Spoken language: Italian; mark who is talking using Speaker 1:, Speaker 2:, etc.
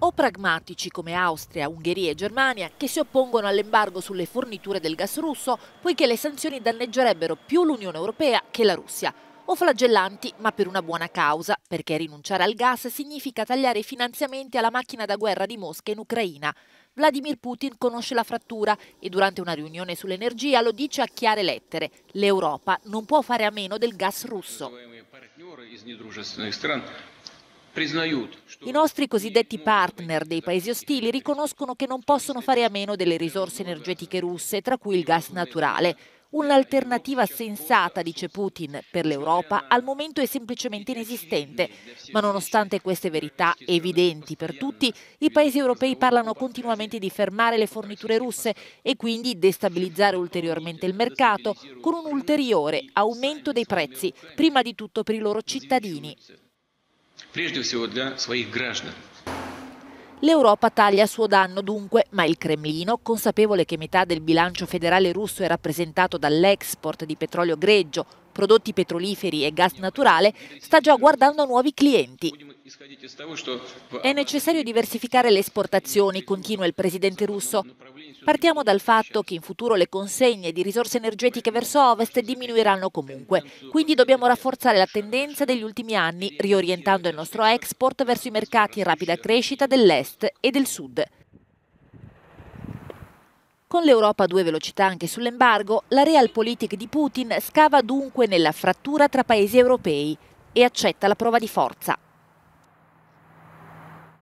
Speaker 1: o pragmatici come Austria, Ungheria e Germania che si oppongono all'embargo sulle forniture del gas russo poiché le sanzioni danneggerebbero più l'Unione Europea che la Russia, o flagellanti ma per una buona causa, perché rinunciare al gas significa tagliare i finanziamenti alla macchina da guerra di Mosca in Ucraina. Vladimir Putin conosce la frattura e durante una riunione sull'energia lo dice a chiare lettere, l'Europa non può fare a meno del gas russo. I nostri cosiddetti partner dei paesi ostili riconoscono che non possono fare a meno delle risorse energetiche russe, tra cui il gas naturale. Un'alternativa sensata, dice Putin, per l'Europa al momento è semplicemente inesistente, ma nonostante queste verità evidenti per tutti, i paesi europei parlano continuamente di fermare le forniture russe e quindi destabilizzare ulteriormente il mercato con un ulteriore aumento dei prezzi, prima di tutto per i loro cittadini прежде всего для своих граждан. L'Europa taglia a suo danno dunque, ma il Cremlino, consapevole che metà del bilancio federale russo è rappresentato dall'export di petrolio greggio, prodotti petroliferi e gas naturale, sta già guardando nuovi clienti. È necessario diversificare le esportazioni, continua il presidente russo. Partiamo dal fatto che in futuro le consegne di risorse energetiche verso ovest diminuiranno comunque, quindi dobbiamo rafforzare la tendenza degli ultimi anni, riorientando il nostro export verso i mercati in rapida crescita dell'est e del sud. Con l'Europa a due velocità anche sull'embargo, la realpolitik di Putin scava dunque nella frattura tra paesi europei e accetta la prova di forza.